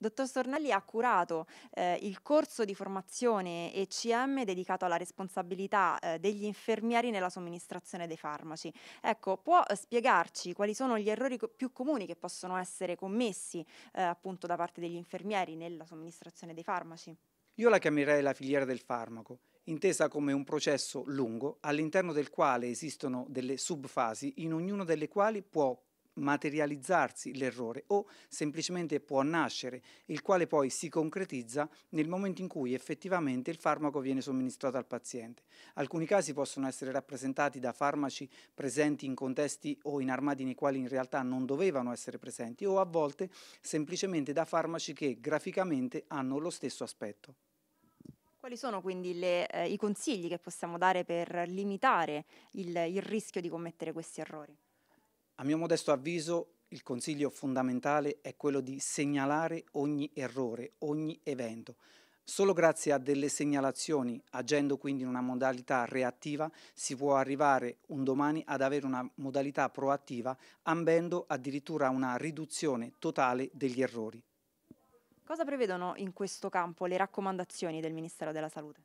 Dottor Stornelli ha curato eh, il corso di formazione ECM dedicato alla responsabilità eh, degli infermieri nella somministrazione dei farmaci. Ecco, può eh, spiegarci quali sono gli errori co- più comuni che possono essere commessi eh, appunto da parte degli infermieri nella somministrazione dei farmaci? Io la chiamerei la filiera del farmaco, intesa come un processo lungo all'interno del quale esistono delle subfasi in ognuna delle quali può materializzarsi l'errore o semplicemente può nascere, il quale poi si concretizza nel momento in cui effettivamente il farmaco viene somministrato al paziente. Alcuni casi possono essere rappresentati da farmaci presenti in contesti o in armadi nei quali in realtà non dovevano essere presenti o a volte semplicemente da farmaci che graficamente hanno lo stesso aspetto. Quali sono quindi le, eh, i consigli che possiamo dare per limitare il, il rischio di commettere questi errori? A mio modesto avviso, il consiglio fondamentale è quello di segnalare ogni errore, ogni evento. Solo grazie a delle segnalazioni, agendo quindi in una modalità reattiva, si può arrivare un domani ad avere una modalità proattiva, ambendo addirittura una riduzione totale degli errori. Cosa prevedono in questo campo le raccomandazioni del Ministero della Salute?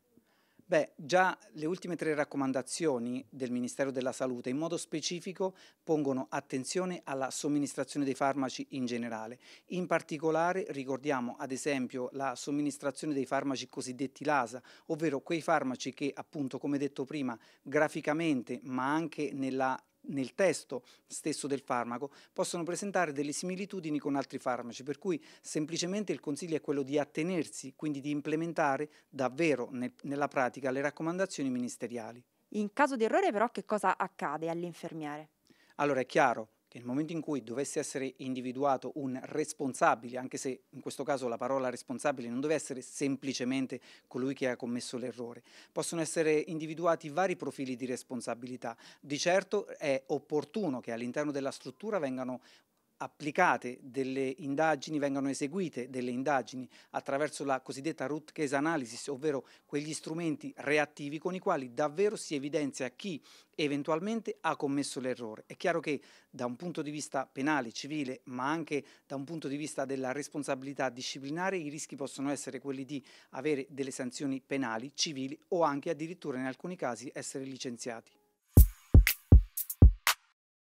Beh, già le ultime tre raccomandazioni del Ministero della Salute in modo specifico pongono attenzione alla somministrazione dei farmaci in generale. In particolare ricordiamo ad esempio la somministrazione dei farmaci cosiddetti LASA, ovvero quei farmaci che appunto come detto prima graficamente ma anche nella nel testo stesso del farmaco possono presentare delle similitudini con altri farmaci, per cui semplicemente il consiglio è quello di attenersi, quindi di implementare davvero nel, nella pratica le raccomandazioni ministeriali. In caso di errore però che cosa accade all'infermiere? Allora è chiaro, che nel momento in cui dovesse essere individuato un responsabile, anche se in questo caso la parola responsabile non deve essere semplicemente colui che ha commesso l'errore, possono essere individuati vari profili di responsabilità. Di certo è opportuno che all'interno della struttura vengano applicate delle indagini, vengano eseguite delle indagini attraverso la cosiddetta root case analysis, ovvero quegli strumenti reattivi con i quali davvero si evidenzia chi eventualmente ha commesso l'errore. È chiaro che da un punto di vista penale, civile, ma anche da un punto di vista della responsabilità disciplinare, i rischi possono essere quelli di avere delle sanzioni penali, civili o anche addirittura in alcuni casi essere licenziati.